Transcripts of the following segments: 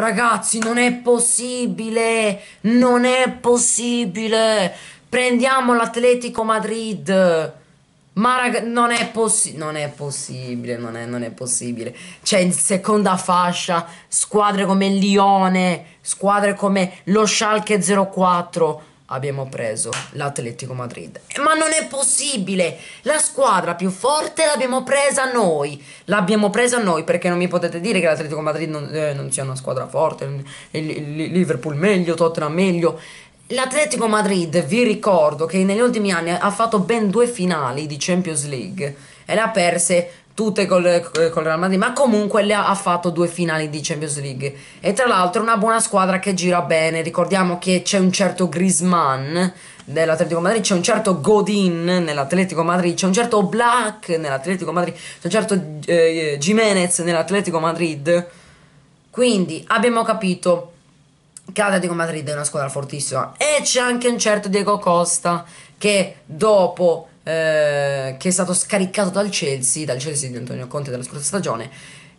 Ragazzi, non è possibile! Non è possibile! Prendiamo l'Atletico Madrid! Ma raga, non è, possibile, non è possibile, non è, non è possibile. Cioè, in seconda fascia squadre come Lione, squadre come lo Schalke 04, abbiamo preso l'Atletico Madrid. Ma non è possibile! La squadra più forte l'abbiamo presa noi! L'abbiamo presa noi perché non mi potete dire che l'Atletico Madrid non, eh, non sia una squadra forte, il, il Liverpool meglio, Tottenham meglio. L'Atletico Madrid, vi ricordo che negli ultimi anni ha fatto ben due finali di Champions League e le ha perse tutte con il eh, Real Madrid, ma comunque le ha, ha fatto due finali di Champions League. E tra l'altro è una buona squadra che gira bene. Ricordiamo che c'è un certo Griezmann nell'Atletico Madrid, c'è un certo Godin nell'Atletico Madrid, c'è un certo Black nell'Atletico Madrid, c'è un certo eh, Jimenez nell'Atletico Madrid. Quindi abbiamo capito che l'Atletico Madrid è una squadra fortissima e c'è anche un certo Diego Costa che dopo eh, che è stato scaricato dal Chelsea, dal Chelsea di Antonio Conte della scorsa stagione.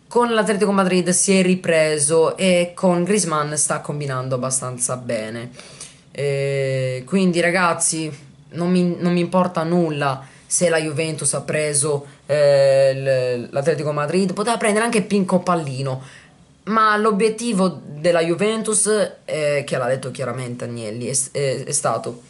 Con l'Atletico Madrid si è ripreso e con Grisman sta combinando abbastanza bene. Eh, quindi ragazzi, non mi, non mi importa nulla se la Juventus ha preso eh, l'Atletico Madrid, poteva prendere anche Pinco Pallino. Ma l'obiettivo della Juventus, eh, che l'ha detto chiaramente Agnelli, è, è, è stato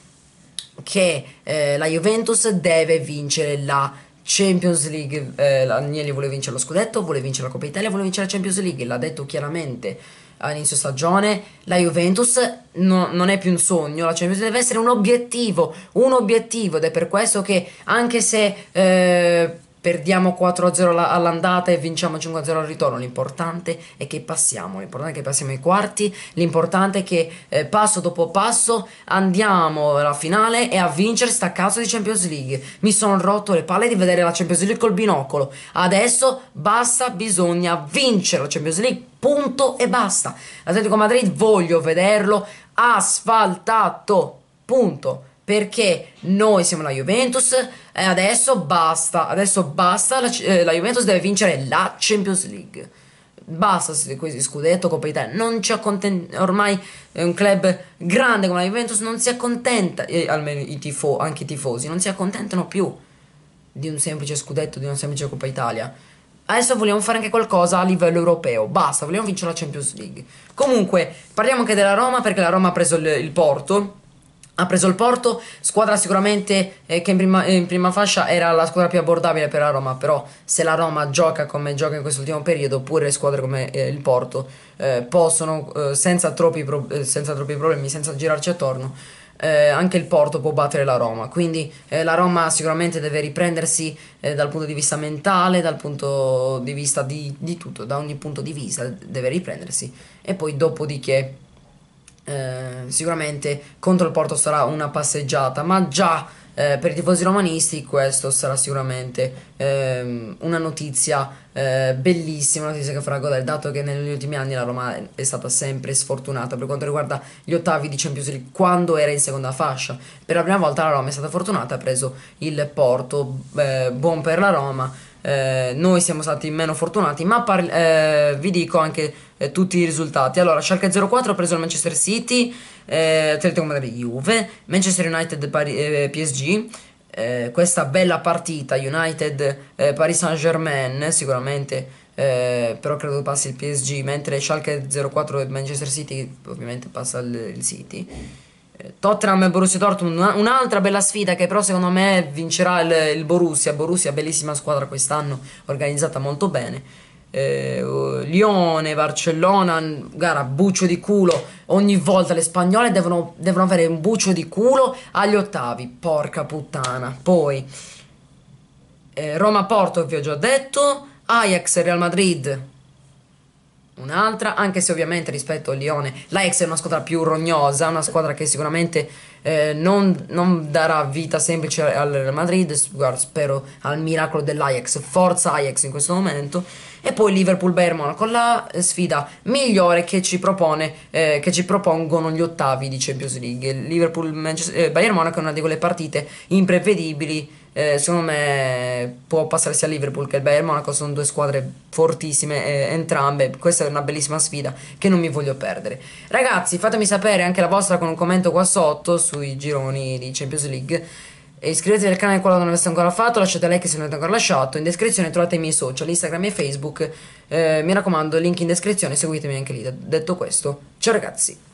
che eh, la Juventus deve vincere la Champions League, eh, Agnelli vuole vincere lo scudetto, vuole vincere la Coppa Italia, vuole vincere la Champions League, l'ha detto chiaramente all'inizio stagione, la Juventus no, non è più un sogno, la Champions League deve essere un obiettivo, un obiettivo ed è per questo che anche se... Eh, perdiamo 4-0 all'andata e vinciamo 5-0 al ritorno, l'importante è che passiamo, l'importante è che passiamo ai quarti, l'importante è che eh, passo dopo passo andiamo alla finale e a vincere sta cazzo di Champions League. Mi sono rotto le palle di vedere la Champions League col binocolo. Adesso basta, bisogna vincere la Champions League, punto e basta. L'Atletico Madrid voglio vederlo asfaltato, punto perché noi siamo la Juventus e adesso basta, adesso basta, la, eh, la Juventus deve vincere la Champions League. Basta questi scudetto, Coppa Italia, non ci accontenta, ormai è un club grande come la Juventus, non si accontenta, eh, almeno i tifo, anche i tifosi, non si accontentano più di un semplice scudetto, di una semplice Coppa Italia. Adesso vogliamo fare anche qualcosa a livello europeo. Basta, vogliamo vincere la Champions League. Comunque, parliamo anche della Roma perché la Roma ha preso il, il Porto ha preso il Porto, squadra sicuramente eh, che in prima, in prima, fascia era la squadra più abbordabile per la Roma, però se la Roma gioca come gioca in quest'ultimo periodo, oppure squadre come eh, il Porto eh, possono, eh, senza troppi, eh, senza, troppi problemi, senza girarci attorno, eh, anche il Porto può battere la Roma. Quindi la Roma sicuramente deve riprendersi dal punto di vista mentale, dal punto di vista di, di tutto, da ogni punto di vista deve riprendersi. E poi dopodiché eh, sicuramente contro il Porto sarà una passeggiata, ma già eh, per i tifosi romanisti questo sarà sicuramente eh, una notizia eh, bellissima, una notizia che farà godere, dato che negli ultimi anni la Roma è stata sempre sfortunata per quanto riguarda gli ottavi di Champions League quando era in seconda fascia. Per la prima volta la Roma è stata fortunata, ha preso il Porto, eh, buon per la Roma eh, noi siamo stati meno fortunati, ma par- eh, vi dico anche eh, tutti i risultati. Allora, Schalke 04 ha preso il Manchester City, eh, Atletico Madrid Juve, Manchester United Pari- eh, PSG. Eh, questa bella partita United Paris Saint Germain sicuramente però credo passi il PSG mentre Schalke 04 e Manchester City ovviamente passa il, il City Tottenham e Borussia Dortmund, un'altra bella sfida che però secondo me vincerà il, il Borussia. Borussia, bellissima squadra quest'anno, organizzata molto bene. Eh, Lione, Barcellona, gara buccio di culo. Ogni volta le spagnole devono, devono avere un buccio di culo agli ottavi. Porca puttana. Poi eh, Roma-Porto, vi ho già detto. Ajax e Real Madrid un'altra, anche se ovviamente rispetto al Lione l'Ajax è una squadra più rognosa, una squadra che sicuramente eh, non, non, darà vita semplice al Real Madrid, spero al miracolo dell'Ajax, forza Ajax in questo momento, e poi Liverpool-Bayern Monaco, la eh, sfida migliore che ci, propone, eh, che ci propongono gli ottavi di Champions League. Liverpool-Bayern eh, Monaco è una di quelle partite imprevedibili eh, secondo me può passare sia Liverpool che il Bayern Monaco, sono due squadre fortissime eh, entrambe, questa è una bellissima sfida che non mi voglio perdere. Ragazzi fatemi sapere anche la vostra con un commento qua sotto sui gironi di Champions League. E iscrivetevi al canale quando non l'avete ancora fatto, lasciate like se non l'avete ancora lasciato, in descrizione trovate i miei social, Instagram e Facebook, eh, mi raccomando link in descrizione, seguitemi anche lì, detto questo, ciao ragazzi!